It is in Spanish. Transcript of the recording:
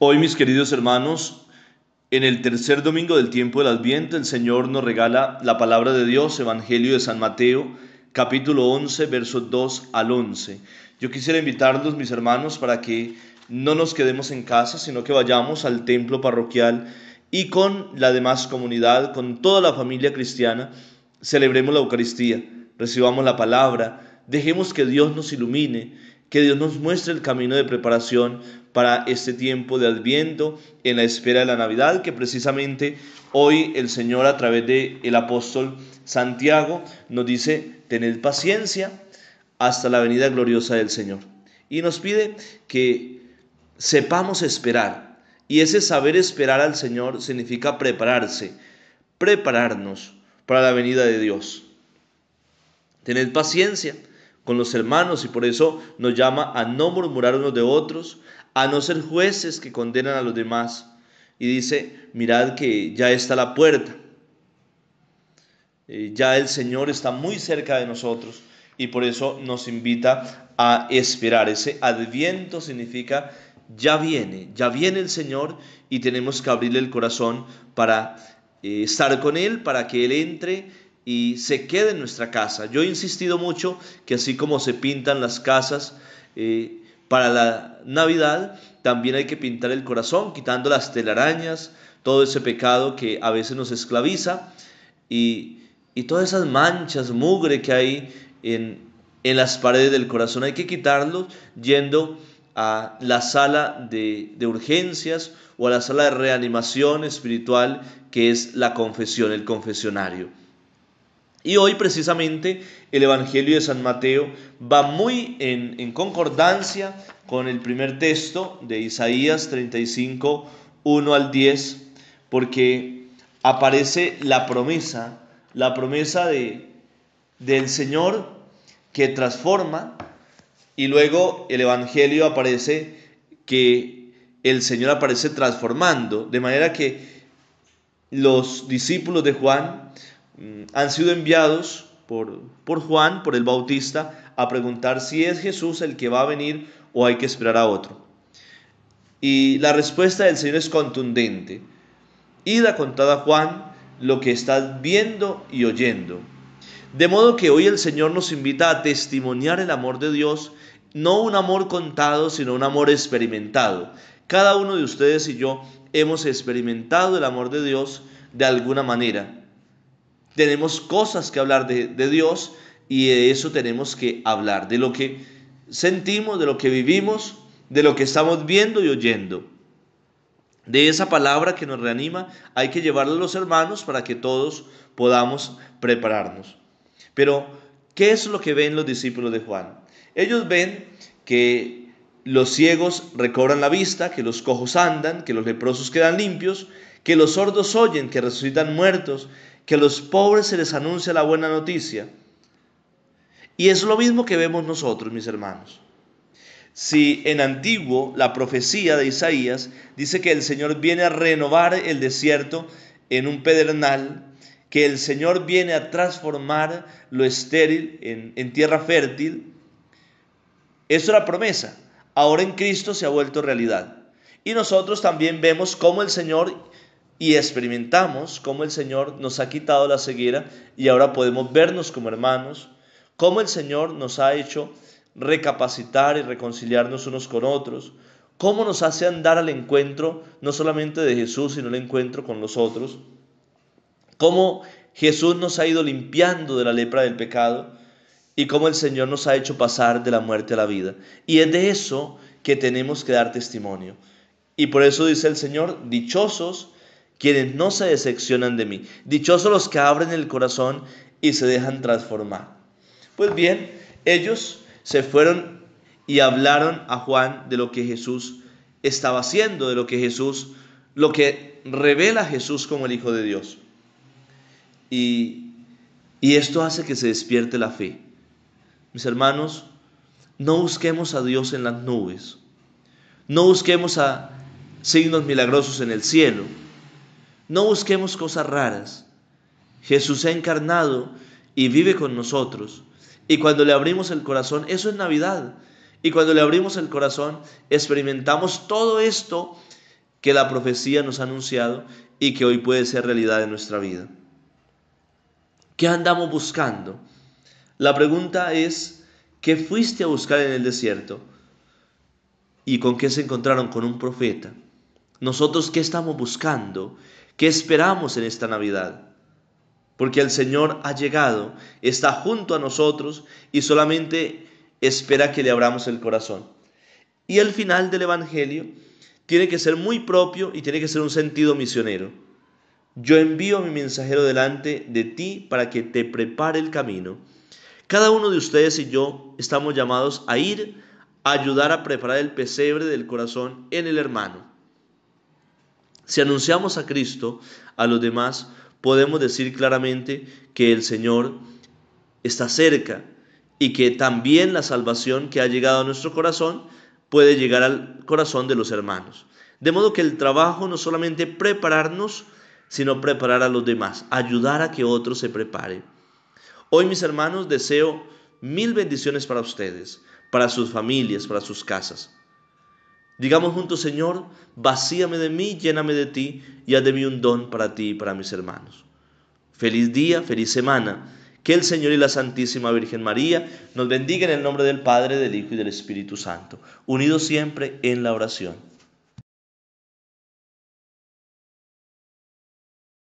Hoy, mis queridos hermanos, en el tercer domingo del tiempo del Adviento, el Señor nos regala la palabra de Dios, Evangelio de San Mateo, capítulo 11, versos 2 al 11. Yo quisiera invitarlos, mis hermanos, para que no nos quedemos en casa, sino que vayamos al templo parroquial y con la demás comunidad, con toda la familia cristiana, celebremos la Eucaristía, recibamos la palabra, dejemos que Dios nos ilumine, que Dios nos muestre el camino de preparación para este tiempo de Adviento en la espera de la Navidad, que precisamente hoy el Señor a través del el apóstol Santiago nos dice, tened paciencia hasta la venida gloriosa del Señor. Y nos pide que sepamos esperar. Y ese saber esperar al Señor significa prepararse, prepararnos para la venida de Dios. Tened paciencia con los hermanos y por eso nos llama a no murmurar unos de otros, a no ser jueces que condenan a los demás. Y dice, mirad que ya está la puerta. Eh, ya el Señor está muy cerca de nosotros y por eso nos invita a esperar. Ese adviento significa ya viene, ya viene el Señor y tenemos que abrirle el corazón para eh, estar con Él, para que Él entre y se quede en nuestra casa. Yo he insistido mucho que así como se pintan las casas, eh, para la Navidad también hay que pintar el corazón, quitando las telarañas, todo ese pecado que a veces nos esclaviza y, y todas esas manchas, mugre que hay en, las paredes del corazón. Hay que quitarlos yendo a la sala de, de, urgencias o a la sala de reanimación espiritual que es la confesión, el confesionario. Y hoy precisamente el Evangelio de San Mateo va muy en, concordancia con el primer texto de Isaías 35, 1 al 10, porque aparece la promesa, la promesa de, del Señor que transforma y luego el Evangelio aparece que el Señor aparece transformando, de manera que los discípulos de Juan Mm, han sido enviados por, Juan, por el Bautista, a preguntar si es Jesús el que va a venir o hay que esperar a otro. Y la respuesta del Señor es contundente. Id a contar a Juan lo que estás viendo y oyendo. De modo que hoy el Señor nos invita a testimoniar el amor de Dios, no un amor contado, sino un amor experimentado. Cada uno de ustedes y yo hemos experimentado el amor de Dios de alguna manera tenemos cosas que hablar de, Dios y de eso tenemos que hablar, de lo que sentimos, de lo que vivimos, de lo que estamos viendo y oyendo. De esa palabra que nos reanima hay que llevarla a los hermanos para que todos podamos prepararnos. Pero, ¿qué es lo que ven los discípulos de Juan? Ellos ven que los ciegos recobran la vista, que los cojos andan, que los leprosos quedan limpios, que los sordos oyen, que resucitan muertos, que a los pobres se les anuncia la buena noticia. Y es lo mismo que vemos nosotros, mis hermanos. Si en antiguo la profecía de Isaías dice que el Señor viene a renovar el desierto en un pedernal, que el Señor viene a transformar lo estéril en, en tierra fértil, eso era promesa. Ahora en Cristo se ha vuelto realidad. Y nosotros también vemos cómo el Señor y experimentamos cómo el Señor nos ha quitado la ceguera y ahora podemos vernos como hermanos, cómo el Señor nos ha hecho recapacitar y reconciliarnos unos con otros, cómo nos hace andar al encuentro no solamente de Jesús, sino el encuentro con los otros, cómo Jesús nos ha ido limpiando de la lepra del pecado y cómo el Señor nos ha hecho pasar de la muerte a la vida. Y es de eso que tenemos que dar testimonio. Y por eso dice el Señor, dichosos, quienes no se decepcionan de mí. Dichosos los que abren el corazón y se dejan transformar. Pues bien, ellos se fueron y hablaron a Juan de lo que Jesús estaba haciendo, de lo que Jesús, lo que revela a Jesús como el Hijo de Dios. Y, y esto hace que se despierte la fe. Mis hermanos, no busquemos a Dios en las nubes. No busquemos a signos milagrosos en el cielo no busquemos cosas raras. Jesús se ha encarnado y vive con nosotros. Y cuando le abrimos el corazón, eso es Navidad. Y cuando le abrimos el corazón, experimentamos todo esto que la profecía nos ha anunciado y que hoy puede ser realidad en nuestra vida. ¿Qué andamos buscando? La pregunta es, ¿qué fuiste a buscar en el desierto? ¿Y con qué se encontraron? Con un profeta. Nosotros, ¿qué estamos buscando ¿Qué esperamos en esta Navidad? Porque el Señor ha llegado, está junto a nosotros y solamente espera que le abramos el corazón. Y el final del Evangelio tiene que ser muy propio y tiene que ser un sentido misionero. Yo envío a mi mensajero delante de ti para que te prepare el camino. Cada uno de ustedes y yo estamos llamados a ir a ayudar a preparar el pesebre del corazón en el hermano. Si anunciamos a Cristo a los demás, podemos decir claramente que el Señor está cerca y que también la salvación que ha llegado a nuestro corazón puede llegar al corazón de los hermanos. De modo que el trabajo no solamente prepararnos, sino preparar a los demás, ayudar a que otros se preparen. Hoy mis hermanos deseo mil bendiciones para ustedes, para sus familias, para sus casas. Digamos juntos, Señor, vacíame de mí, lléname de ti y haz de mí un don para ti y para mis hermanos. Feliz día, feliz semana. Que el Señor y la Santísima Virgen María nos bendigan en el nombre del Padre, del Hijo y del Espíritu Santo, unidos siempre en la oración.